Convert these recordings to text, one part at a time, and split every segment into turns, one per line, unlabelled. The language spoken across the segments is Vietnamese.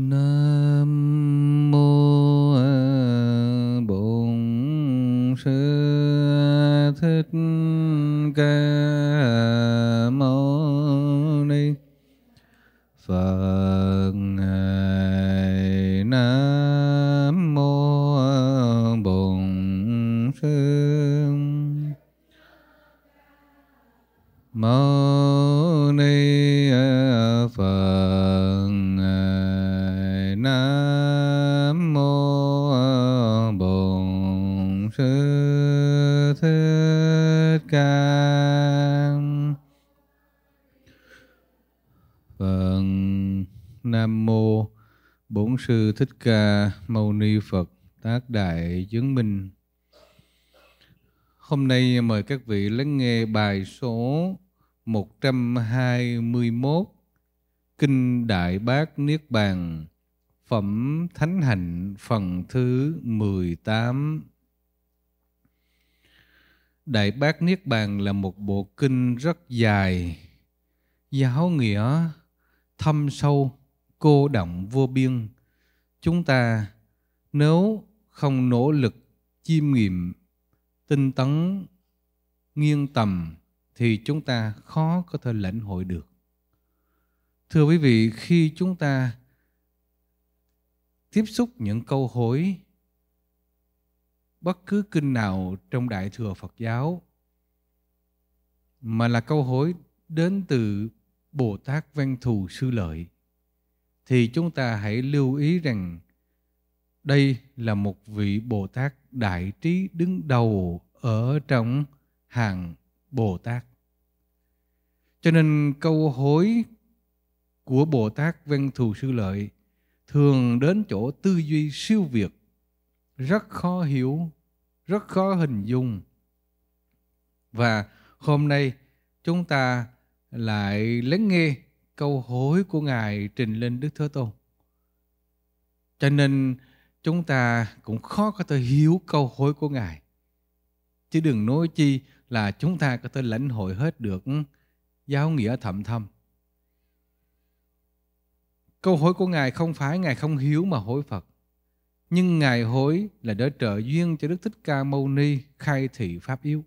Nam mô Bổn Sư Thích Ca Mâu Ni Phật Thích Ca Mâu Ni Phật tác đại chứng minh. Hôm nay mời các vị lắng nghe bài số 121 Kinh Đại Bác Niết Bàn Phẩm Thánh Hạnh phần thứ 18. Đại Bác Niết Bàn là một bộ kinh rất dài, giáo nghĩa thâm sâu, cô động vô biên chúng ta nếu không nỗ lực chiêm nghiệm tinh tấn nghiêng tầm thì chúng ta khó có thể lãnh hội được thưa quý vị khi chúng ta tiếp xúc những câu hỏi bất cứ kinh nào trong đại thừa phật giáo mà là câu hỏi đến từ bồ tát văn thù sư lợi thì chúng ta hãy lưu ý rằng đây là một vị Bồ Tát đại trí đứng đầu ở trong hàng Bồ Tát. Cho nên câu hối của Bồ Tát Văn Thù Sư Lợi thường đến chỗ tư duy siêu việt, rất khó hiểu, rất khó hình dung. Và hôm nay chúng ta lại lắng nghe câu hối của Ngài trình lên Đức Thế Tôn. Cho nên chúng ta cũng khó có thể hiểu câu hối của Ngài. Chứ đừng nói chi là chúng ta có thể lãnh hội hết được giáo nghĩa thậm thâm. Câu hối của Ngài không phải Ngài không hiếu mà hối Phật. Nhưng Ngài hối là để trợ duyên cho Đức Thích Ca Mâu Ni khai thị Pháp yếu.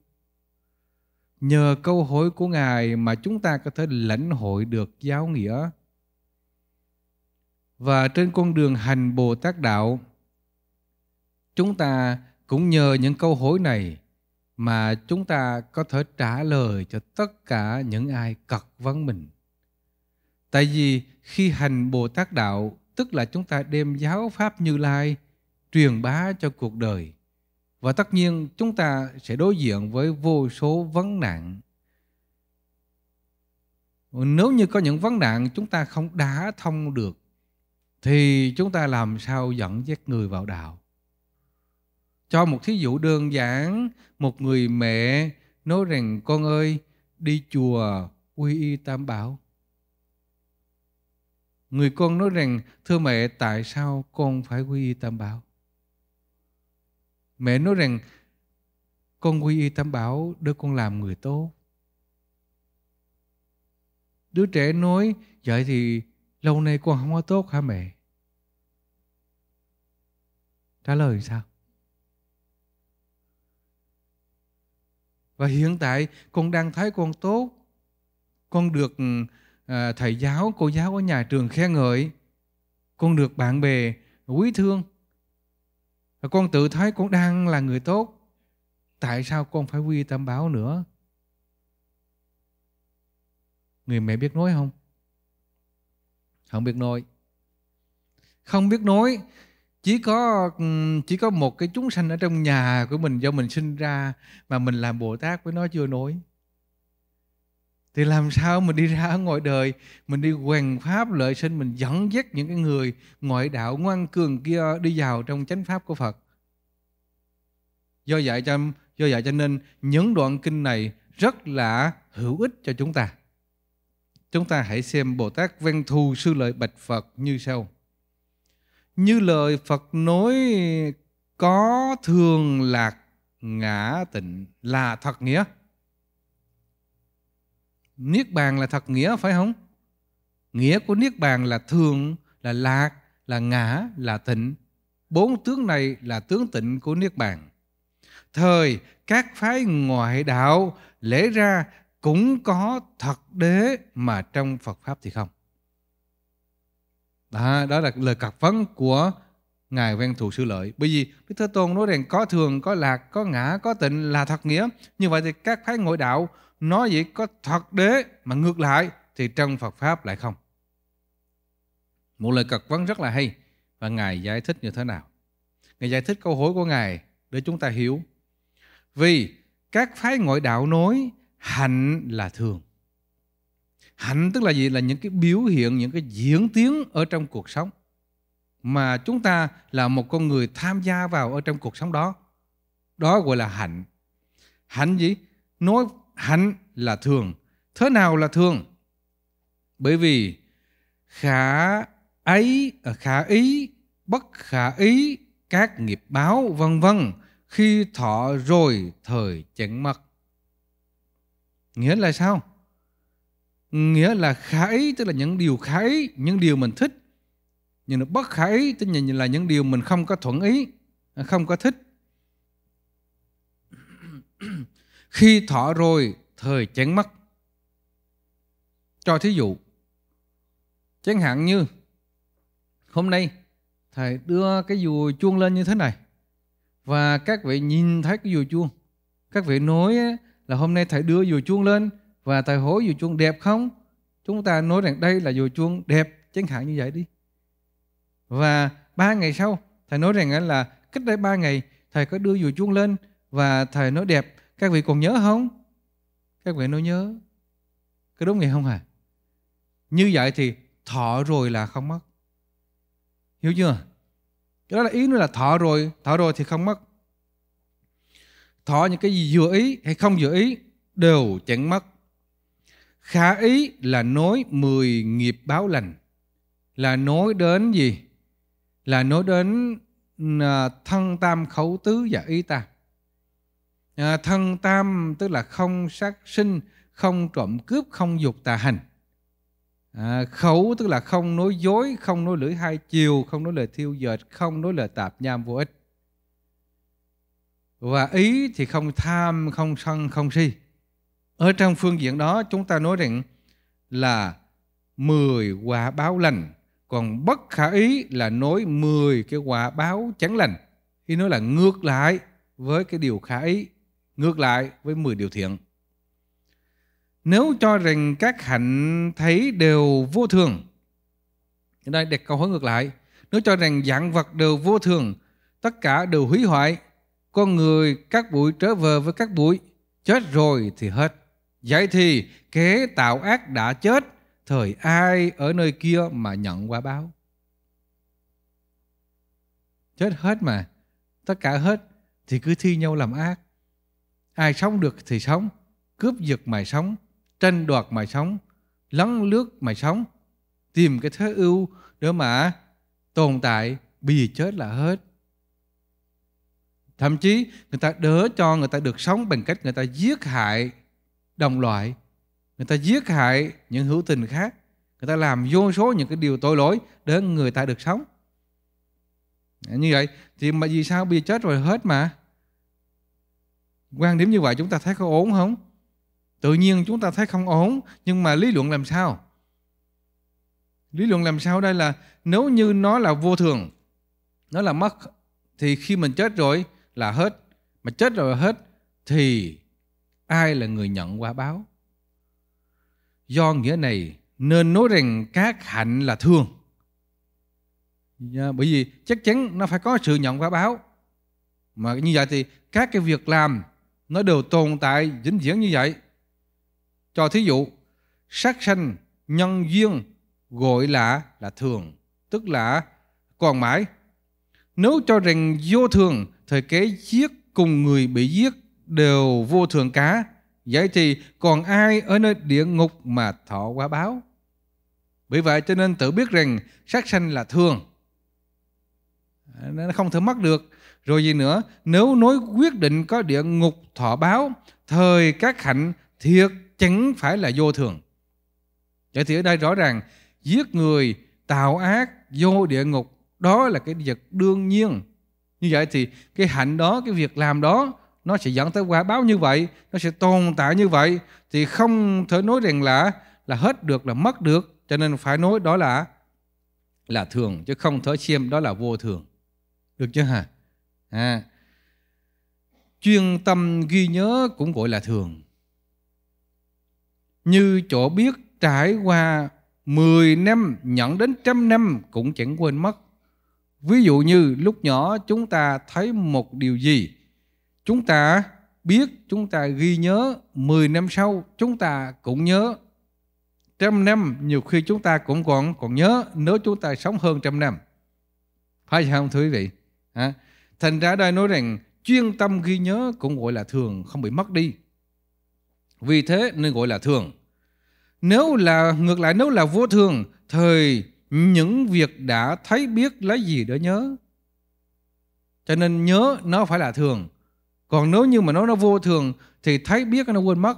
Nhờ câu hỏi của Ngài mà chúng ta có thể lãnh hội được giáo nghĩa. Và trên con đường hành Bồ Tát Đạo, chúng ta cũng nhờ những câu hỏi này mà chúng ta có thể trả lời cho tất cả những ai cật vấn mình. Tại vì khi hành Bồ Tát Đạo, tức là chúng ta đem giáo Pháp Như Lai truyền bá cho cuộc đời. Và tất nhiên chúng ta sẽ đối diện với vô số vấn nạn. Nếu như có những vấn nạn chúng ta không đã thông được thì chúng ta làm sao dẫn dắt người vào đạo? Cho một thí dụ đơn giản, một người mẹ nói rằng con ơi đi chùa quy y tam bảo. Người con nói rằng thưa mẹ tại sao con phải quy y tam bảo? Mẹ nói rằng con quy y tam bảo để con làm người tốt. Đứa trẻ nói vậy thì lâu nay con không có tốt hả mẹ? Trả lời sao? Và hiện tại con đang thấy con tốt, con được à, thầy giáo, cô giáo ở nhà trường khen ngợi, con được bạn bè quý thương và con tự thấy con đang là người tốt. Tại sao con phải quy tâm báo nữa? Người mẹ biết nói không? Không biết nói. Không biết nói chỉ có ừ, chỉ có một cái chúng sanh ở trong nhà của mình do mình sinh ra mà mình làm bồ tát với nó chưa nói thì làm sao mình đi ra ở ngoài đời mình đi quèn pháp lợi sinh mình dẫn dắt những cái người ngoại đạo ngoan cường kia đi vào trong chánh pháp của phật do vậy cho do vậy cho nên những đoạn kinh này rất là hữu ích cho chúng ta chúng ta hãy xem bồ tát văn thù sư lợi bạch phật như sau như lời phật nói có thường lạc ngã tịnh là thật nghĩa niết bàn là thật nghĩa phải không nghĩa của niết bàn là thường là lạc là ngã là tịnh bốn tướng này là tướng tịnh của niết bàn thời các phái ngoại đạo lễ ra cũng có thật đế mà trong phật pháp thì không đó, đó là lời cặp vấn của ngài văn thù sư lợi bởi vì đức thế tôn nói rằng có thường có lạc có ngã có tịnh là thật nghĩa như vậy thì các phái ngoại đạo nói vậy có thật đế mà ngược lại thì trong Phật Pháp lại không. Một lời cật vấn rất là hay và Ngài giải thích như thế nào. Ngài giải thích câu hỏi của Ngài để chúng ta hiểu. Vì các phái ngoại đạo nói hạnh là thường. Hạnh tức là gì? Là những cái biểu hiện, những cái diễn tiến ở trong cuộc sống mà chúng ta là một con người tham gia vào ở trong cuộc sống đó. Đó gọi là hạnh. Hạnh gì? Nói hắn là thường. Thế nào là thường? Bởi vì khả ấy, ờ, khả ý, bất khả ý, các nghiệp báo vân vân khi thọ rồi thời chẳng mất. Nghĩa là sao? Nghĩa là khả ý tức là những điều khả ý, những điều mình thích. Nhưng nó bất khả ý tức là những điều mình không có thuận ý, không có thích khi thọ rồi thời chán mất cho thí dụ chẳng hạn như hôm nay thầy đưa cái dù chuông lên như thế này và các vị nhìn thấy cái dù chuông các vị nói là hôm nay thầy đưa dù chuông lên và thầy hỏi dù chuông đẹp không chúng ta nói rằng đây là dù chuông đẹp chẳng hạn như vậy đi và ba ngày sau thầy nói rằng là cách đây ba ngày thầy có đưa dù chuông lên và thầy nói đẹp các vị còn nhớ không? Các vị nói nhớ. Có đúng vậy không hả? À? Như vậy thì thọ rồi là không mất. Hiểu chưa? Cái đó là ý nữa là thọ rồi, thọ rồi thì không mất. Thọ những cái gì vừa ý hay không vừa ý đều chẳng mất. khá ý là nối 10 nghiệp báo lành. Là nối đến gì? Là nối đến à, thân tam khẩu tứ và ý ta à, thân tam tức là không sát sinh không trộm cướp không dục tà hành à, khẩu tức là không nói dối không nói lưỡi hai chiều không nói lời thiêu dệt không nói lời tạp nham vô ích và ý thì không tham không sân không si ở trong phương diện đó chúng ta nói rằng là mười quả báo lành còn bất khả ý là nói 10 cái quả báo chẳng lành ý nói là ngược lại với cái điều khả ý ngược lại với 10 điều thiện. Nếu cho rằng các hạnh thấy đều vô thường, ở đây đặt câu hỏi ngược lại, nếu cho rằng dạng vật đều vô thường, tất cả đều hủy hoại, con người các bụi trở về với các bụi, chết rồi thì hết. Vậy thì kế tạo ác đã chết, thời ai ở nơi kia mà nhận quả báo? Chết hết mà, tất cả hết thì cứ thi nhau làm ác Ai sống được thì sống, cướp giật mà sống, tranh đoạt mà sống, lấn lướt mà sống, tìm cái thế ưu để mà tồn tại bì chết là hết. Thậm chí người ta đỡ cho người ta được sống bằng cách người ta giết hại đồng loại, người ta giết hại những hữu tình khác, người ta làm vô số những cái điều tội lỗi để người ta được sống. Như vậy thì mà vì sao bị chết rồi hết mà? quan điểm như vậy chúng ta thấy có ổn không tự nhiên chúng ta thấy không ổn nhưng mà lý luận làm sao lý luận làm sao đây là nếu như nó là vô thường nó là mất thì khi mình chết rồi là hết mà chết rồi là hết thì ai là người nhận quả báo do nghĩa này nên nói rằng các hạnh là thường, dạ, bởi vì chắc chắn nó phải có sự nhận quả báo mà như vậy thì các cái việc làm nó đều tồn tại vĩnh viễn như vậy. Cho thí dụ, sát sanh nhân duyên gọi là là thường, tức là còn mãi. Nếu cho rằng vô thường thời cái giết cùng người bị giết đều vô thường cả, vậy thì còn ai ở nơi địa ngục mà thọ quả báo? Bởi vậy cho nên tự biết rằng sát sanh là thường. Nó không thể mất được rồi gì nữa, nếu nối quyết định có địa ngục thọ báo, thời các hạnh thiệt chẳng phải là vô thường. Vậy thì ở đây rõ ràng, giết người, tạo ác, vô địa ngục, đó là cái việc đương nhiên. Như vậy thì cái hạnh đó, cái việc làm đó, nó sẽ dẫn tới quả báo như vậy, nó sẽ tồn tại như vậy, thì không thể nói rằng là là hết được, là mất được. Cho nên phải nói đó là là thường, chứ không thể xem đó là vô thường. Được chưa hả? à, chuyên tâm ghi nhớ cũng gọi là thường như chỗ biết trải qua 10 năm nhận đến trăm năm cũng chẳng quên mất ví dụ như lúc nhỏ chúng ta thấy một điều gì chúng ta biết chúng ta ghi nhớ 10 năm sau chúng ta cũng nhớ trăm năm nhiều khi chúng ta cũng còn còn nhớ nếu chúng ta sống hơn trăm năm phải không thưa quý vị à, Thành ra đây nói rằng chuyên tâm ghi nhớ cũng gọi là thường không bị mất đi. Vì thế nên gọi là thường. Nếu là ngược lại nếu là vô thường thời những việc đã thấy biết lấy gì để nhớ. Cho nên nhớ nó phải là thường. Còn nếu như mà nó nó vô thường thì thấy biết nó quên mất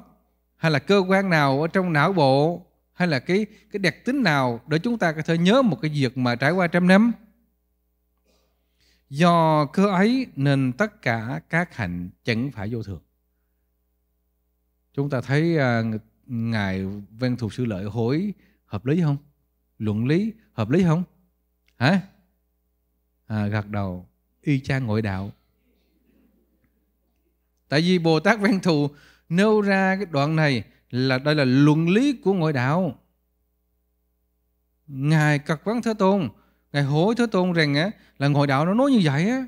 hay là cơ quan nào ở trong não bộ hay là cái cái đặc tính nào để chúng ta có thể nhớ một cái việc mà trải qua trăm năm Do cơ ấy nên tất cả các hạnh chẳng phải vô thường. Chúng ta thấy à, Ngài Văn Thục Sư Lợi hối hợp lý không? Luận lý hợp lý không? Hả? À, gật đầu y chang ngội đạo. Tại vì Bồ Tát Văn Thù nêu ra cái đoạn này là đây là luận lý của ngội đạo. Ngài Cật Vấn Thế Tôn Ngài hối Thế Tôn rằng á, là ngồi đạo nó nói như vậy á.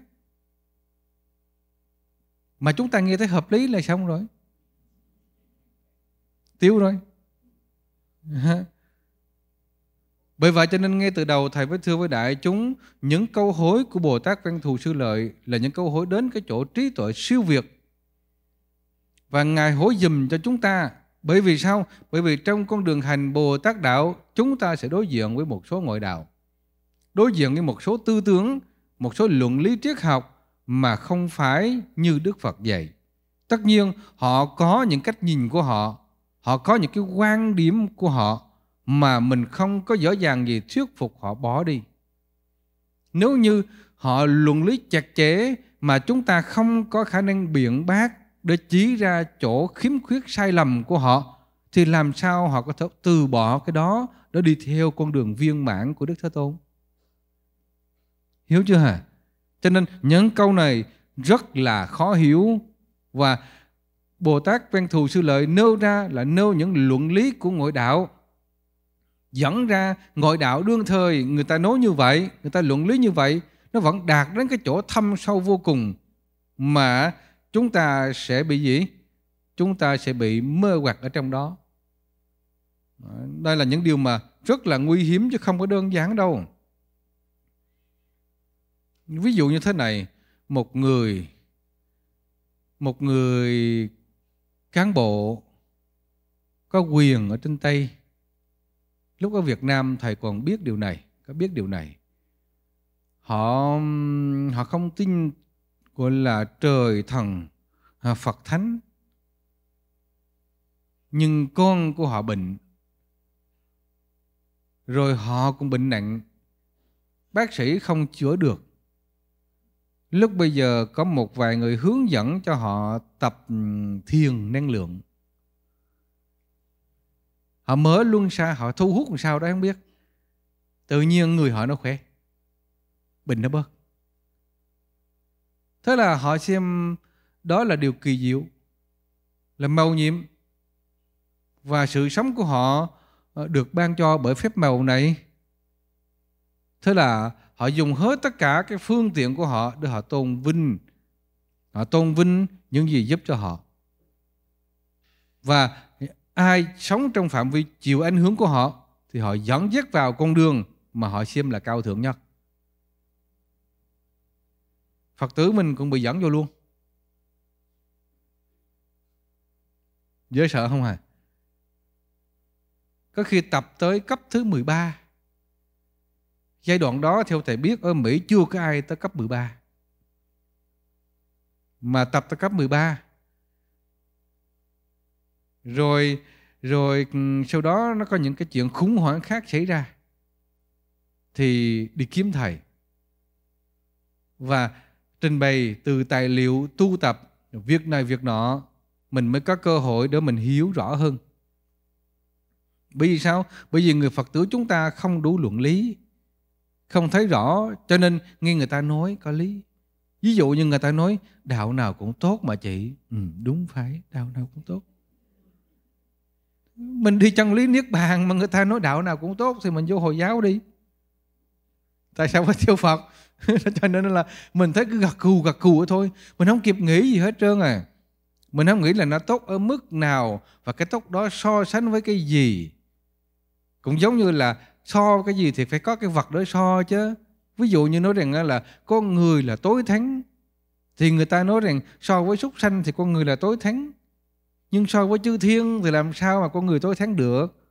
Mà chúng ta nghe thấy hợp lý là xong rồi. Tiêu rồi. Bởi vậy cho nên ngay từ đầu Thầy với thưa với đại chúng những câu hối của Bồ Tát Văn Thù Sư Lợi là những câu hối đến cái chỗ trí tuệ siêu việt. Và Ngài hối dùm cho chúng ta bởi vì sao? Bởi vì trong con đường hành Bồ Tát Đạo chúng ta sẽ đối diện với một số ngoại đạo đối diện với một số tư tưởng, một số luận lý triết học mà không phải như Đức Phật dạy. Tất nhiên họ có những cách nhìn của họ, họ có những cái quan điểm của họ mà mình không có dễ dàng gì thuyết phục họ bỏ đi. Nếu như họ luận lý chặt chẽ mà chúng ta không có khả năng biện bác để chỉ ra chỗ khiếm khuyết sai lầm của họ thì làm sao họ có thể từ bỏ cái đó để đi theo con đường viên mãn của Đức Thế Tôn? Hiểu chưa hả? Cho nên những câu này rất là khó hiểu và Bồ Tát Văn Thù Sư Lợi nêu ra là nêu những luận lý của ngoại đạo dẫn ra ngoại đạo đương thời người ta nói như vậy, người ta luận lý như vậy nó vẫn đạt đến cái chỗ thâm sâu vô cùng mà chúng ta sẽ bị gì? Chúng ta sẽ bị mơ hoặc ở trong đó. Đây là những điều mà rất là nguy hiểm chứ không có đơn giản đâu. Ví dụ như thế này, một người một người cán bộ có quyền ở trên Tây. Lúc ở Việt Nam thầy còn biết điều này, có biết điều này. Họ họ không tin gọi là trời thần à, Phật thánh. Nhưng con của họ bệnh. Rồi họ cũng bệnh nặng. Bác sĩ không chữa được Lúc bây giờ có một vài người hướng dẫn cho họ tập ừ, thiền năng lượng. Họ mở luôn xa, họ thu hút làm sao đó không biết. Tự nhiên người họ nó khỏe. Bình nó bớt. Thế là họ xem đó là điều kỳ diệu, là màu nhiệm. Và sự sống của họ ờ, được ban cho bởi phép màu này. Thế là họ dùng hết tất cả cái phương tiện của họ để họ tôn vinh họ tôn vinh những gì giúp cho họ và ai sống trong phạm vi chịu ảnh hưởng của họ thì họ dẫn dắt vào con đường mà họ xem là cao thượng nhất phật tử mình cũng bị dẫn vô luôn dễ sợ không hả à? có khi tập tới cấp thứ 13 Giai đoạn đó theo thầy biết ở Mỹ chưa có ai tới cấp 13. Mà tập tới cấp 13. Rồi rồi ừ, sau đó nó có những cái chuyện khủng hoảng khác xảy ra. Thì đi kiếm thầy. Và trình bày từ tài liệu tu tập việc này việc nọ mình mới có cơ hội để mình hiểu rõ hơn. Bởi vì sao? Bởi vì người Phật tử chúng ta không đủ luận lý không thấy rõ cho nên nghe người ta nói có lý ví dụ như người ta nói đạo nào cũng tốt mà chị ừ, đúng phải đạo nào cũng tốt mình đi chân lý niết bàn mà người ta nói đạo nào cũng tốt thì mình vô hồi giáo đi tại sao phải theo phật cho nên là mình thấy cứ gật cù gật cù thôi mình không kịp nghĩ gì hết trơn à mình không nghĩ là nó tốt ở mức nào và cái tốt đó so sánh với cái gì cũng giống như là so cái gì thì phải có cái vật để so chứ ví dụ như nói rằng là con người là tối thắng thì người ta nói rằng so với súc sanh thì con người là tối thắng nhưng so với chư thiên thì làm sao mà con người tối thắng được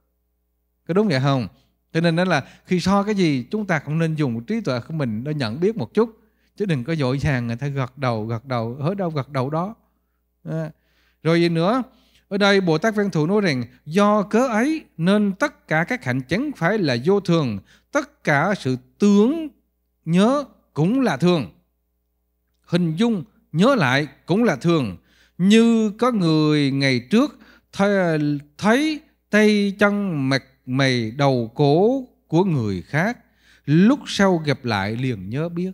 có đúng vậy không cho nên đó là khi so cái gì chúng ta cũng nên dùng trí tuệ của mình để nhận biết một chút chứ đừng có dội vàng người ta gật đầu gật đầu hớ đâu gật đầu đó à. rồi gì nữa ở đây Bồ Tát Văn Thù nói rằng do cớ ấy nên tất cả các hạnh chẳng phải là vô thường, tất cả sự tưởng nhớ cũng là thường. Hình dung nhớ lại cũng là thường. Như có người ngày trước thấy tay chân mặt mày đầu cổ của người khác, lúc sau gặp lại liền nhớ biết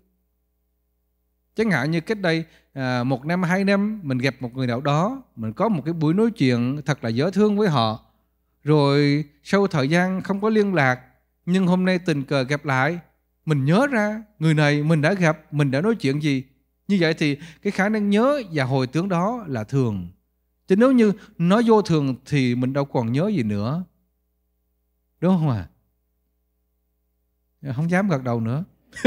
chẳng hạn như cách đây à, một năm hai năm mình gặp một người nào đó mình có một cái buổi nói chuyện thật là dễ thương với họ rồi sau thời gian không có liên lạc nhưng hôm nay tình cờ gặp lại mình nhớ ra người này mình đã gặp mình đã nói chuyện gì như vậy thì cái khả năng nhớ và hồi tưởng đó là thường chứ nếu như nó vô thường thì mình đâu còn nhớ gì nữa đúng không ạ à? không dám gật đầu nữa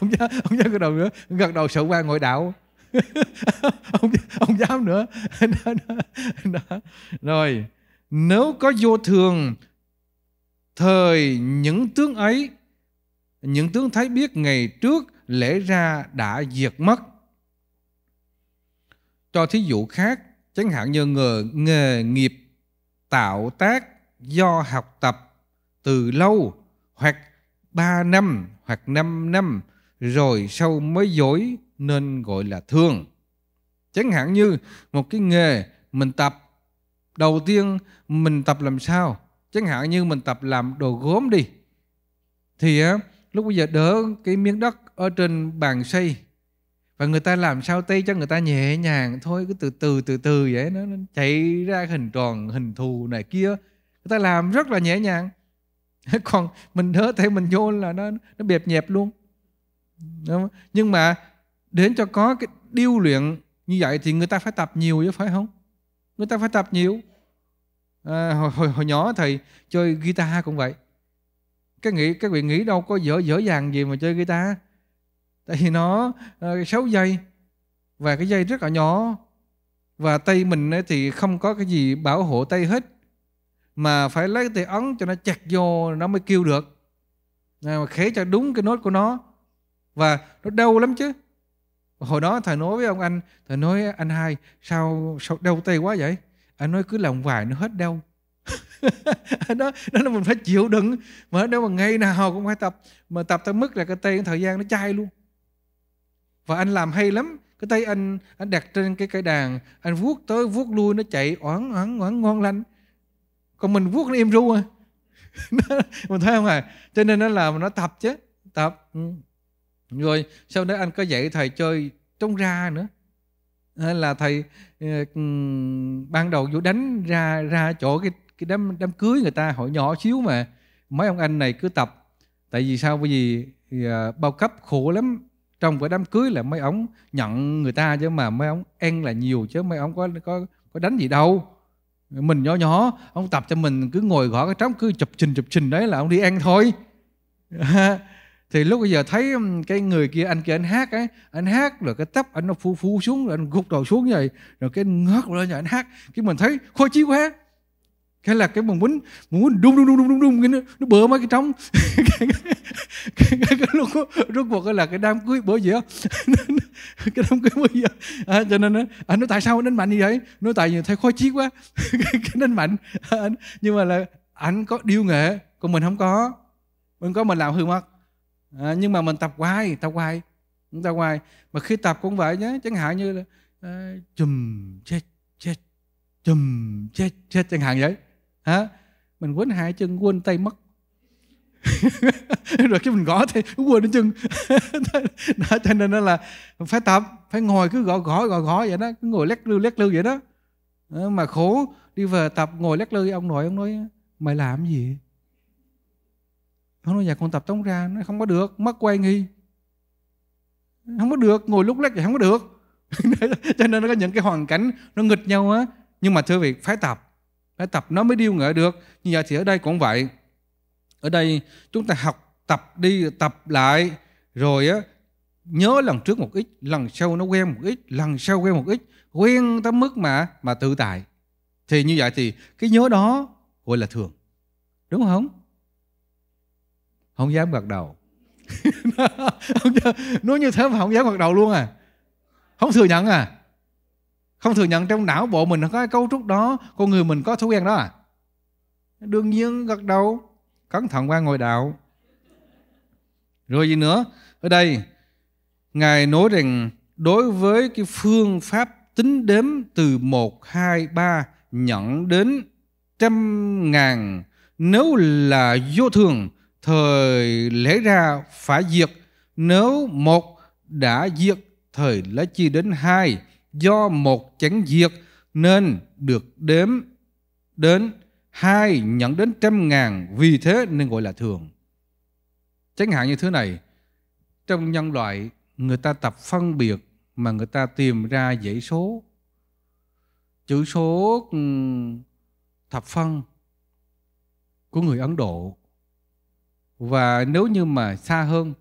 ông dám ông dám gật đầu nữa gật đầu sợ qua ngồi đạo ông ông dám nữa đó, đó, đó. rồi nếu có vô thường thời những tướng ấy những tướng thấy biết ngày trước lẽ ra đã diệt mất cho thí dụ khác chẳng hạn như nghề, nghề nghiệp tạo tác do học tập từ lâu hoặc 3 năm hoặc 5 năm rồi sau mới dối nên gọi là thương. Chẳng hạn như một cái nghề mình tập, đầu tiên mình tập làm sao? Chẳng hạn như mình tập làm đồ gốm đi. Thì á, lúc bây giờ đỡ cái miếng đất ở trên bàn xây và người ta làm sao tay cho người ta nhẹ nhàng thôi cứ từ từ từ từ vậy nó, nó chạy ra hình tròn hình thù này kia người ta làm rất là nhẹ nhàng còn mình đỡ tay mình vô là nó nó bẹp nhẹp luôn Đúng không? nhưng mà đến cho có cái điêu luyện như vậy thì người ta phải tập nhiều chứ phải không người ta phải tập nhiều à, hồi, hồi, hồi nhỏ thầy chơi guitar cũng vậy cái nghĩ các vị nghĩ đâu có dở dở dàng gì mà chơi guitar tại vì nó uh, dây và cái dây rất là nhỏ và tay mình thì không có cái gì bảo hộ tay hết mà phải lấy cái tay ấn cho nó chặt vô nó mới kêu được mà khế cho đúng cái nốt của nó và nó đau lắm chứ hồi đó thầy nói với ông anh thầy nói anh hai sao sao đau tay quá vậy anh nói cứ làm vài nó hết đau đó đó là mình phải chịu đựng mà đâu mà ngày nào cũng phải tập mà tập tới mức là cái tay cái thời gian nó chai luôn và anh làm hay lắm cái tay anh anh đặt trên cái cây đàn anh vuốt tới vuốt lui nó chạy oảng oảng oảng ngon lành còn mình vuốt nó im ru à mình thấy không à cho nên nó làm nó tập chứ tập ừ. rồi sau đó anh có dạy thầy chơi trống ra nữa Hay ờ, là thầy ờ, ừ, ban đầu vô đánh ra ra chỗ cái cái đám đám cưới người ta hồi nhỏ xíu mà mấy ông anh này cứ tập tại vì sao bởi vì uh, bao cấp khổ lắm trong cái đám cưới là mấy ông nhận người ta chứ mà mấy ông ăn là nhiều chứ mấy ông có có có đánh gì đâu mình nhỏ nhỏ ông tập cho mình cứ ngồi gõ cái trống cứ chụp trình chụp trình đấy là ông đi ăn thôi thì lúc bây giờ thấy cái người kia anh kia anh hát ấy anh hát rồi cái tóc anh nó phu phu xuống rồi anh gục đầu xuống như vậy rồi cái ngớt lên rồi anh hát cái mình thấy khôi chí quá hay là cái bằng bún bằng bún đung đung đung đung đung đung cái nó, nó bựa mấy cái trống cái, cái, cái, cái, lúc rốt cuộc là cái đám cưới bữa gì á cái đám cưới bữa gì đó à, cho nên anh à, nói tại sao anh mạnh như vậy nói tại vì thấy khó chí quá cái nên mạnh à, nhưng mà là anh có điêu nghệ còn mình không có mình có mình làm hư mất à, nhưng mà mình tập hoài tập hoài chúng ta hoài mà khi tập cũng vậy nhé chẳng hạn như là uh, chùm chết chết chùm chết chết chẳng hạn vậy hả mình quên hai chân quên tay mất rồi cái mình gõ thì quên đến chân đó, cho nên đó là phải tập phải ngồi cứ gõ gõ gõ gõ vậy đó cứ ngồi lét lư lét lư vậy đó ờ, mà khổ đi về tập ngồi lét lư ông nội ông nói mày làm gì ông nói nhà dạ, con tập tống ra nó không có được mất quay nghi không có được ngồi lúc lét vậy không có được cho nên nó có những cái hoàn cảnh nó nghịch nhau á nhưng mà thưa vị phải tập phải tập nó mới điêu ngợi được như vậy thì ở đây cũng vậy ở đây chúng ta học tập đi tập lại rồi á nhớ lần trước một ít lần sau nó quen một ít lần sau quen một ít quen tới mức mà mà tự tại thì như vậy thì cái nhớ đó gọi là thường đúng không không dám gật đầu nói như thế mà không dám gật đầu luôn à không thừa nhận à không thừa nhận trong não bộ mình có cái cấu trúc đó con người mình có thói quen đó à đương nhiên gật đầu cẩn thận qua ngồi đạo rồi gì nữa ở đây ngài nói rằng đối với cái phương pháp tính đếm từ 1, 2, 3 nhận đến trăm ngàn nếu là vô thường thời lẽ ra phải diệt nếu một đã diệt thời lấy chi đến hai do một chánh diệt nên được đếm đến hai nhận đến trăm ngàn vì thế nên gọi là thường chẳng hạn như thứ này trong nhân loại người ta tập phân biệt mà người ta tìm ra dãy số chữ số ừ, thập phân của người Ấn Độ và nếu như mà xa hơn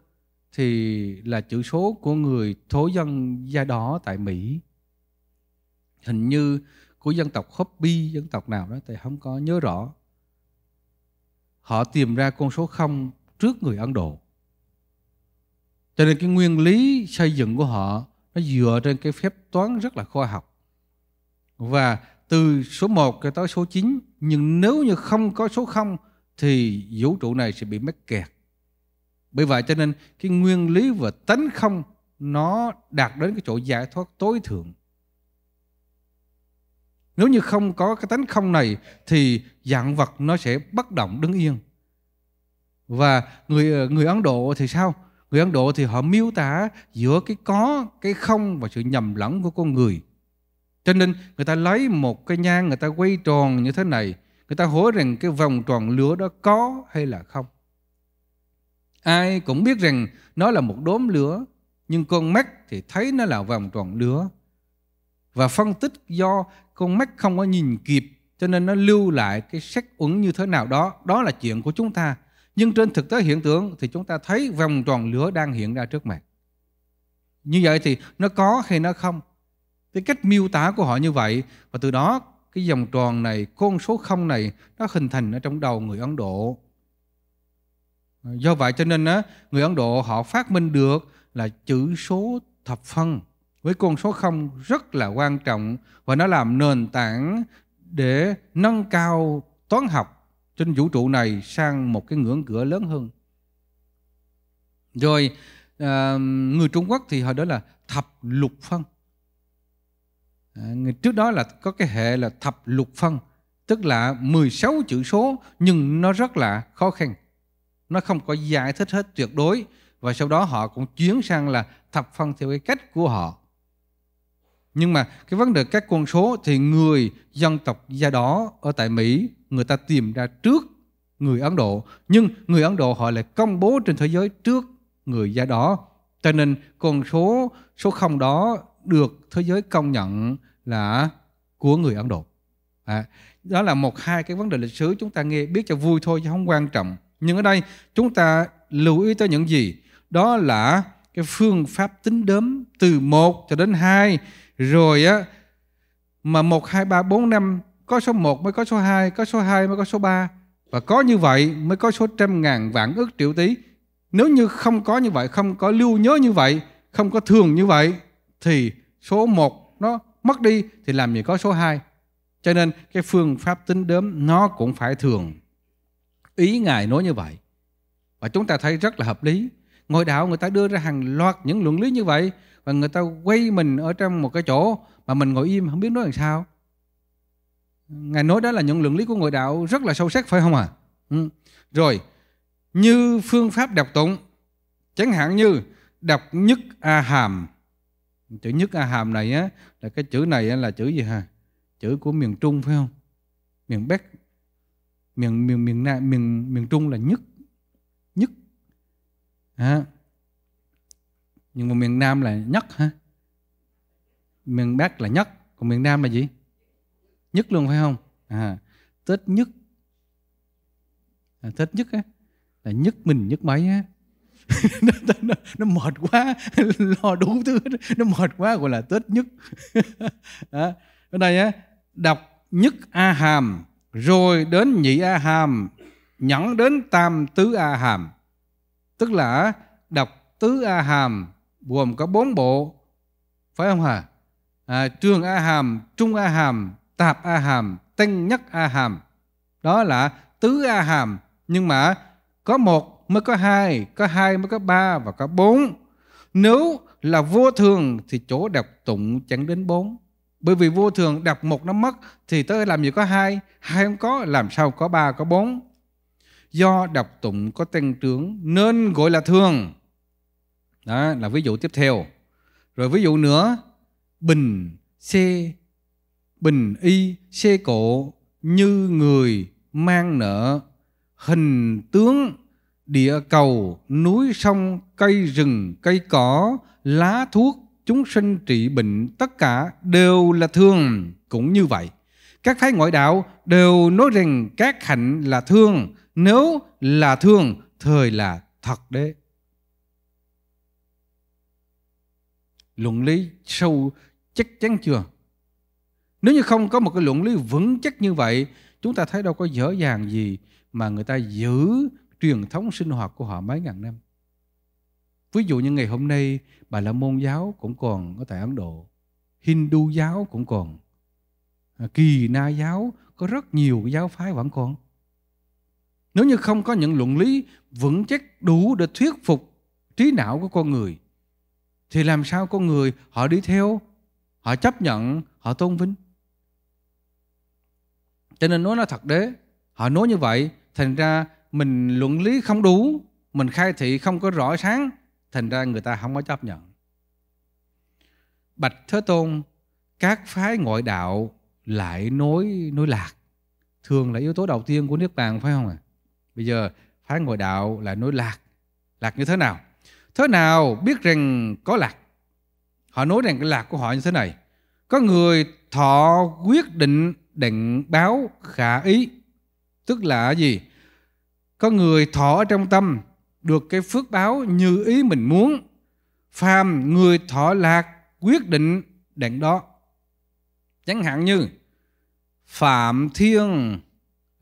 thì là chữ số của người thổ dân da đỏ tại Mỹ hình như của dân tộc Hopi, dân tộc nào đó, thì không có nhớ rõ. Họ tìm ra con số 0 trước người Ấn Độ. Cho nên cái nguyên lý xây dựng của họ nó dựa trên cái phép toán rất là khoa học. Và từ số 1 cho tới số 9, nhưng nếu như không có số 0 thì vũ trụ này sẽ bị mắc kẹt. Bởi vậy cho nên cái nguyên lý và tánh không nó đạt đến cái chỗ giải thoát tối thượng nếu như không có cái tánh không này thì dạng vật nó sẽ bất động đứng yên. Và người người Ấn Độ thì sao? Người Ấn Độ thì họ miêu tả giữa cái có, cái không và sự nhầm lẫn của con người. Cho nên người ta lấy một cái nhang người ta quay tròn như thế này, người ta hỏi rằng cái vòng tròn lửa đó có hay là không. Ai cũng biết rằng nó là một đốm lửa, nhưng con mắt thì thấy nó là vòng tròn lửa. Và phân tích do con mắt không có nhìn kịp cho nên nó lưu lại cái sắc uẩn như thế nào đó đó là chuyện của chúng ta nhưng trên thực tế hiện tượng thì chúng ta thấy vòng tròn lửa đang hiện ra trước mặt như vậy thì nó có hay nó không cái cách miêu tả của họ như vậy và từ đó cái vòng tròn này con số không này nó hình thành ở trong đầu người Ấn Độ do vậy cho nên á người Ấn Độ họ phát minh được là chữ số thập phân với con số không rất là quan trọng và nó làm nền tảng để nâng cao toán học trên vũ trụ này sang một cái ngưỡng cửa lớn hơn. Rồi à, người Trung Quốc thì hồi đó là thập lục phân. À, trước đó là có cái hệ là thập lục phân, tức là 16 chữ số nhưng nó rất là khó khăn. Nó không có giải thích hết tuyệt đối và sau đó họ cũng chuyển sang là thập phân theo cái cách của họ nhưng mà cái vấn đề các con số thì người dân tộc da đỏ ở tại Mỹ người ta tìm ra trước người Ấn Độ. Nhưng người Ấn Độ họ lại công bố trên thế giới trước người da đỏ. Cho nên con số số không đó được thế giới công nhận là của người Ấn Độ. À, đó là một hai cái vấn đề lịch sử chúng ta nghe biết cho vui thôi chứ không quan trọng. Nhưng ở đây chúng ta lưu ý tới những gì? Đó là cái phương pháp tính đếm từ 1 cho đến 2 rồi á mà 1 2 3 4 5 có số 1 mới có số 2, có số 2 mới có số 3 và có như vậy mới có số trăm ngàn vạn ức triệu tỷ. Nếu như không có như vậy, không có lưu nhớ như vậy, không có thường như vậy thì số 1 nó mất đi thì làm gì có số 2. Cho nên cái phương pháp tính đếm nó cũng phải thường. Ý Ngài nói như vậy. Và chúng ta thấy rất là hợp lý. Ngồi đạo người ta đưa ra hàng loạt những luận lý như vậy và người ta quay mình ở trong một cái chỗ mà mình ngồi im không biết nói làm sao ngài nói đó là những lượng lý của ngồi đạo rất là sâu sắc phải không à ừ. rồi như phương pháp đọc tụng chẳng hạn như đọc nhất a hàm chữ nhất a hàm này á là cái chữ này là chữ gì hả chữ của miền trung phải không miền bắc miền miền miền nam miền miền trung là nhất nhất à, nhưng mà miền Nam là nhất ha miền Bắc là nhất còn miền Nam là gì nhất luôn phải không à, Tết nhất à, Tết nhất á là nhất mình nhất mấy á nó, nó, nó mệt quá lo đủ thứ nó mệt quá gọi là tết nhất ở đây á đọc nhất a hàm rồi đến nhị a hàm nhẫn đến tam tứ a hàm tức là đọc tứ a hàm gồm có bốn bộ phải không hả à, trường a hàm trung a hàm tạp a hàm tân nhất a hàm đó là tứ a hàm nhưng mà có một mới có hai có hai mới có ba và có bốn nếu là vô thường thì chỗ đọc tụng chẳng đến bốn bởi vì vô thường đọc một nó mất thì tới làm gì có hai hai không có làm sao có ba có bốn do đọc tụng có tăng trưởng nên gọi là thường đó là ví dụ tiếp theo rồi ví dụ nữa bình C bình y C cộ như người mang nợ hình tướng địa cầu núi sông cây rừng cây cỏ lá thuốc chúng sinh trị bệnh tất cả đều là thương cũng như vậy các phái ngoại đạo đều nói rằng các hạnh là thương nếu là thương thời là thật đấy luận lý sâu chắc chắn chưa? Nếu như không có một cái luận lý vững chắc như vậy, chúng ta thấy đâu có dễ dàng gì mà người ta giữ truyền thống sinh hoạt của họ mấy ngàn năm. Ví dụ như ngày hôm nay, Bà La Môn giáo cũng còn ở tại Ấn Độ, Hindu giáo cũng còn, à, Kỳ Na giáo, có rất nhiều giáo phái vẫn còn. Nếu như không có những luận lý vững chắc đủ để thuyết phục trí não của con người, thì làm sao con người họ đi theo họ chấp nhận họ tôn vinh cho nên nói nó thật đế họ nói như vậy thành ra mình luận lý không đủ mình khai thị không có rõ sáng thành ra người ta không có chấp nhận bạch thế tôn các phái ngoại đạo lại nối nối lạc thường là yếu tố đầu tiên của niết bàn phải không ạ à? bây giờ phái ngoại đạo là nối lạc lạc như thế nào Thế nào biết rằng có lạc? Họ nói rằng cái lạc của họ như thế này. Có người thọ quyết định định báo khả ý. Tức là gì? Có người thọ ở trong tâm được cái phước báo như ý mình muốn. Phàm người thọ lạc quyết định định đó. Chẳng hạn như Phạm Thiên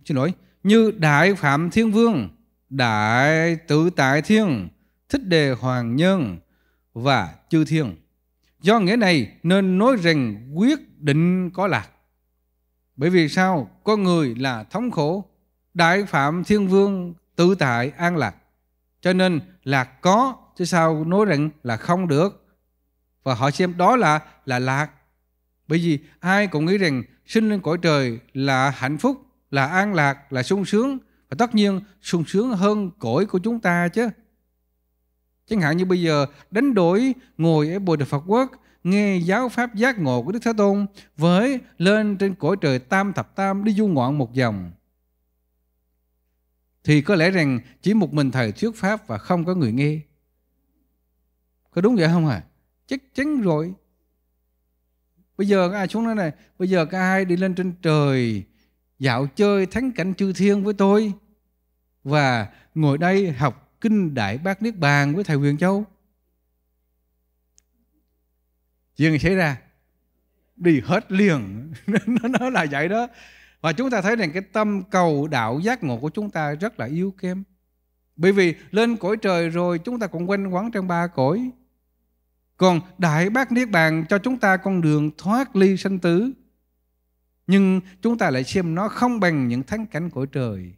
xin lỗi như Đại Phạm Thiên Vương Đại Tự Tại Thiên Thích Đề Hoàng Nhân và Chư Thiên. Do nghĩa này nên nói rằng quyết định có lạc. Bởi vì sao? Con người là thống khổ, đại phạm thiên vương tự tại an lạc. Cho nên lạc có chứ sao nói rằng là không được. Và họ xem đó là là lạc. Bởi vì ai cũng nghĩ rằng sinh lên cõi trời là hạnh phúc, là an lạc, là sung sướng. Và tất nhiên sung sướng hơn cõi của chúng ta chứ. Chẳng hạn như bây giờ đánh đổi ngồi ở Bồ Đề Phật Quốc nghe giáo pháp giác ngộ của Đức Thế Tôn với lên trên cõi trời tam thập tam đi du ngoạn một vòng. Thì có lẽ rằng chỉ một mình Thầy thuyết pháp và không có người nghe. Có đúng vậy không à? Chắc chắn rồi. Bây giờ ai xuống nói này, bây giờ các ai đi lên trên trời dạo chơi thắng cảnh chư thiên với tôi và ngồi đây học kinh đại bác niết bàn với thầy quyền Châu chuyện gì xảy ra đi hết liền nó, nó là vậy đó và chúng ta thấy rằng cái tâm cầu đạo giác ngộ của chúng ta rất là yếu kém bởi vì lên cõi trời rồi chúng ta cũng quanh quẩn trong ba cõi còn đại bác niết bàn cho chúng ta con đường thoát ly sanh tử nhưng chúng ta lại xem nó không bằng những thắng cảnh cõi trời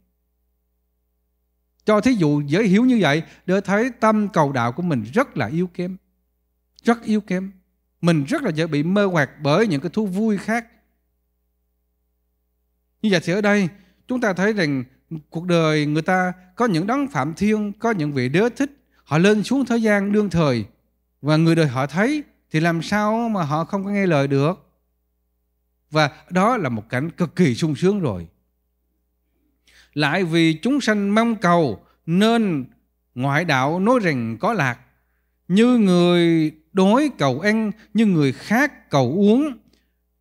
cho thí dụ dễ hiểu như vậy để thấy tâm cầu đạo của mình rất là yếu kém. Rất yếu kém. Mình rất là dễ bị mơ hoặc bởi những cái thú vui khác. Như vậy thì ở đây chúng ta thấy rằng cuộc đời người ta có những đấng phạm thiên, có những vị đế thích. Họ lên xuống thế gian đương thời và người đời họ thấy thì làm sao mà họ không có nghe lời được. Và đó là một cảnh cực kỳ sung sướng rồi lại vì chúng sanh mong cầu nên ngoại đạo nói rằng có lạc như người đói cầu ăn như người khác cầu uống